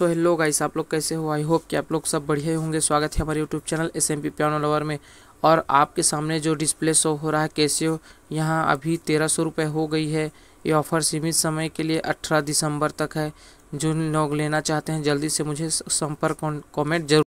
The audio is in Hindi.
सो हेलो गाइस आप लोग कैसे हो आई होप कि आप लोग सब बढ़िया होंगे स्वागत है हमारे YouTube channel S M P piano lover में और आपके सामने जो डिस्प्ले शो हो रहा है कैसे यहाँ अभी तेरह सौ रुपये हो गई है ये ऑफ़र सीमित समय के लिए अठारह दिसंबर तक है जो लोग लेना चाहते हैं जल्दी से मुझे संपर्क कॉमेंट जरूर